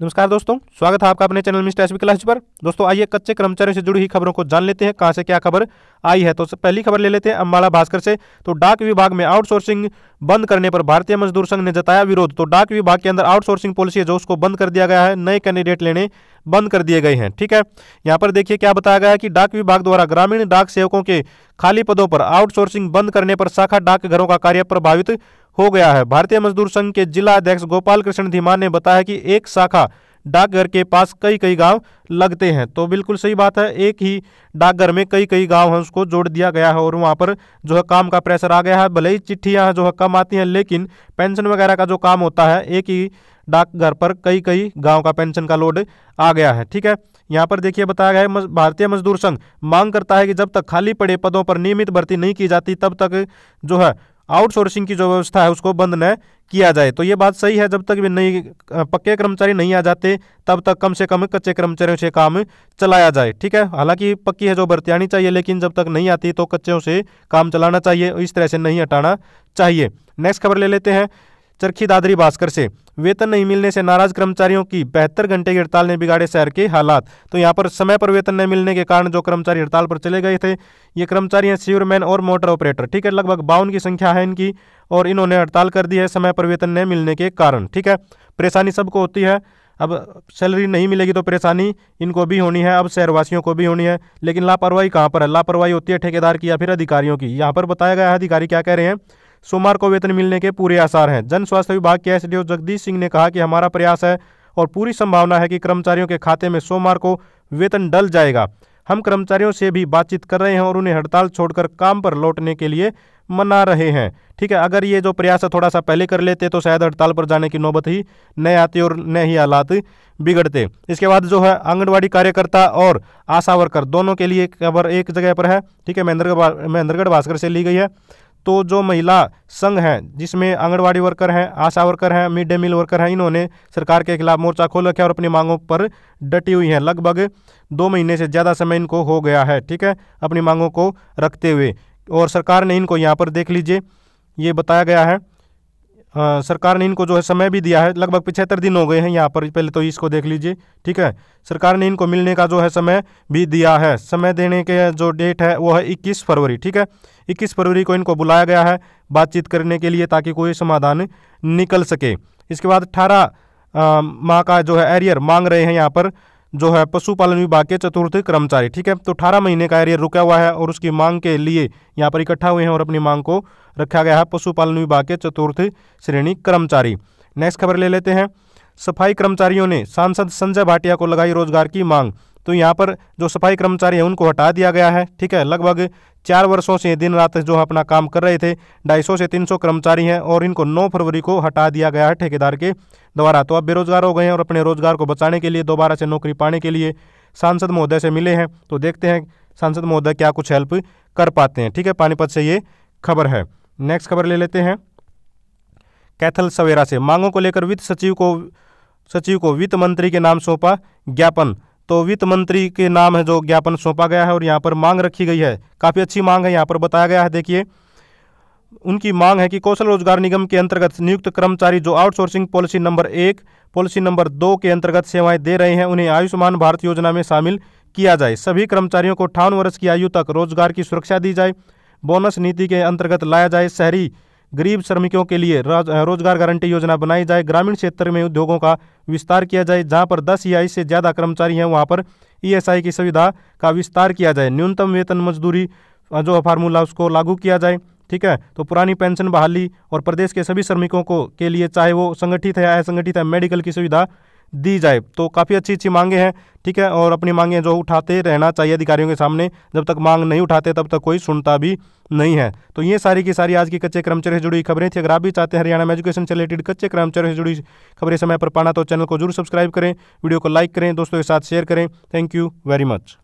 नमस्कार दोस्तों स्वागत है आपका अपने चैनल मिस्टर एसबी क्लास पर दोस्तों आइए कच्चे कर्मचारियों से जुड़ी हुई खबरों को जान लेते हैं कहां से क्या खबर आई है तो पहली खबर ले लेते हैं अम्बाला भास्कर से तो डाक विभाग में आउटसोर्सिंग बंद करने पर भारतीय मजदूर संघ ने जताया विरोध तो डाक विभाग के अंदर आउटसोर्सिंग पॉलिसी है जो उसको बंद कर दिया गया है नए कैंडिडेट लेने बंद कर दिए गए हैं ठीक है यहाँ पर देखिए क्या बताया गया है कि डाक विभाग द्वारा ग्रामीण डाक सेवकों के खाली पदों पर आउटसोर्सिंग बंद करने पर शाखा डाकघरों का कार्य प्रभावित हो गया है भारतीय मजदूर संघ के जिला अध्यक्ष गोपाल कृष्ण धीमान ने बताया कि एक शाखा डाकघर के पास कई कई गांव लगते हैं तो बिल्कुल सही बात है एक ही डाकघर में कई कई गांव हैं उसको जोड़ दिया गया है और वहाँ पर जो है काम का प्रेशर आ गया है भले ही चिट्ठियाँ जो है कम आती हैं लेकिन पेंशन वगैरह का जो काम होता है एक ही डाकघर पर कई कई गाँव का पेंशन का लोड आ गया है ठीक है यहाँ पर देखिए बताया गया है भारतीय मजदूर संघ मांग करता है कि जब तक खाली पड़े पदों पर नियमित भर्ती नहीं की जाती तब तक जो है आउटसोर्सिंग की जो व्यवस्था है उसको बंद न किया जाए तो ये बात सही है जब तक भी नहीं पक्के कर्मचारी नहीं आ जाते तब तक कम से कम कच्चे कर्मचारियों से काम चलाया जाए ठीक है हालांकि पक्की है जो भर्ती आनी चाहिए लेकिन जब तक नहीं आती तो कच्चों से काम चलाना चाहिए इस तरह से नहीं हटाना चाहिए नेक्स्ट खबर ले लेते हैं चरखी दादरी भास्कर से वेतन नहीं मिलने से नाराज कर्मचारियों की बहत्तर घंटे की हड़ताल ने बिगाड़े शहर के हालात तो यहाँ पर समय पर वेतन नहीं मिलने के कारण जो कर्मचारी हड़ताल पर चले गए थे ये कर्मचारी हैं सीवरमैन और मोटर ऑपरेटर ठीक है लगभग बावन की संख्या है इनकी और इन्होंने हड़ताल कर दी है समय पर वेतन नहीं मिलने के कारण ठीक है परेशानी सबको होती है अब सैलरी नहीं मिलेगी तो परेशानी इनको भी होनी है अब शहरवासियों को भी होनी है लेकिन लापरवाही कहाँ पर है लापरवाही होती है ठेकेदार की या फिर अधिकारियों की यहाँ पर बताया गया है अधिकारी क्या कह रहे हैं सोमवार को वेतन मिलने के पूरे आसार हैं जन स्वास्थ्य विभाग के एस जगदीश सिंह ने कहा कि हमारा प्रयास है और पूरी संभावना है कि कर्मचारियों के खाते में सोमवार को वेतन डल जाएगा हम कर्मचारियों से भी बातचीत कर रहे हैं और उन्हें हड़ताल छोड़कर काम पर लौटने के लिए मना रहे हैं ठीक है अगर ये जो प्रयास है थोड़ा सा पहले कर लेते तो शायद हड़ताल पर जाने की नौबत ही न आती और न ही हालात बिगड़ते इसके बाद जो है आंगनबाड़ी कार्यकर्ता और आशा वर्कर दोनों के लिए खबर एक जगह पर है ठीक है महेंद्रगढ़ महेंद्रगढ़ भास्कर से ली गई है तो जो महिला संघ हैं जिसमें आंगनबाड़ी वर्कर हैं आशा वर्कर हैं मिड डे मील वर्कर हैं इन्होंने सरकार के खिलाफ मोर्चा खोल है और अपनी मांगों पर डटी हुई हैं लगभग दो महीने से ज़्यादा समय इनको हो गया है ठीक है अपनी मांगों को रखते हुए और सरकार ने इनको यहाँ पर देख लीजिए ये बताया गया है सरकार ने इनको जो है समय भी दिया है लगभग पिछहत्तर दिन हो गए हैं यहाँ पर पहले तो इसको देख लीजिए ठीक है सरकार ने इनको मिलने का जो है समय भी दिया है समय देने के जो डेट है वो है इक्कीस फरवरी ठीक है इक्कीस फरवरी को इनको बुलाया गया है बातचीत करने के लिए ताकि कोई समाधान निकल सके इसके बाद अठारह माह का जो है एरियर मांग रहे हैं यहाँ पर जो है पशुपालन विभाग के चतुर्थ कर्मचारी ठीक है तो अठारह महीने का एरियर रुका हुआ है और उसकी मांग के लिए यहाँ पर इकट्ठा हुए हैं और अपनी मांग को रखा गया है पशुपालन विभाग के चतुर्थ श्रेणी कर्मचारी नेक्स्ट खबर ले लेते हैं सफाई कर्मचारियों ने सांसद संजय भाटिया को लगाई रोजगार की मांग तो यहाँ पर जो सफाई कर्मचारी हैं उनको हटा दिया गया है ठीक है लगभग चार वर्षों से दिन रात जो अपना काम कर रहे थे ढाई से तीन कर्मचारी हैं और इनको नौ फरवरी को हटा दिया गया है ठेकेदार के द्वारा तो अब बेरोजगार हो गए हैं और अपने रोजगार को बचाने के लिए दोबारा से नौकरी पाने के लिए सांसद महोदय से मिले हैं तो देखते हैं सांसद महोदय क्या कुछ हेल्प कर पाते हैं ठीक है पानीपत से ये खबर है नेक्स्ट खबर ले लेते हैं कैथल सवेरा से मांगों को लेकर वित्त सचिव को सचिव को वित्त मंत्री के नाम सौंपा ज्ञापन तो वित्त मंत्री के नाम है जो ज्ञापन सौंपा गया है और यहाँ पर मांग रखी गई है काफ़ी अच्छी मांग है यहाँ पर बताया गया है देखिए उनकी मांग है कि कौशल रोजगार निगम के अंतर्गत नियुक्त कर्मचारी जो आउटसोर्सिंग पॉलिसी नंबर एक पॉलिसी नंबर दो के अंतर्गत सेवाएं दे रहे हैं उन्हें आयुष्मान भारत योजना में शामिल किया जाए सभी कर्मचारियों को अठावन वर्ष की आयु तक रोजगार की सुरक्षा दी जाए बोनस नीति के अंतर्गत लाया जाए शहरी गरीब श्रमिकों के लिए रोजगार गारंटी योजना बनाई जाए ग्रामीण क्षेत्र में उद्योगों का विस्तार किया जाए जहां पर दस या इससे ज़्यादा कर्मचारी हैं वहां पर ईएसआई की सुविधा का विस्तार किया जाए न्यूनतम वेतन मजदूरी जो फार्मूला उसको लागू किया जाए ठीक है तो पुरानी पेंशन बहाली और प्रदेश के सभी श्रमिकों को के लिए चाहे वो संगठित है या असंगठित है मेडिकल की सुविधा दी जाए तो काफ़ी अच्छी अच्छी मांगे हैं ठीक है और अपनी मांगे जो उठाते रहना चाहिए अधिकारियों के सामने जब तक मांग नहीं उठाते तब तक कोई सुनता भी नहीं है तो ये सारी की सारी आज की कच्चे कर्मचारी से जुड़ी खबरें थी अगर आप भी चाहते हैं हरियाणा में एजुकेशन से रिलेटेड कच्चे कर्मचारी से जुड़ी खबरें समय पर पाना तो चैनल को जरूर सब्सक्राइब करें वीडियो को लाइक करें दोस्तों के साथ शेयर करें थैंक यू वेरी मच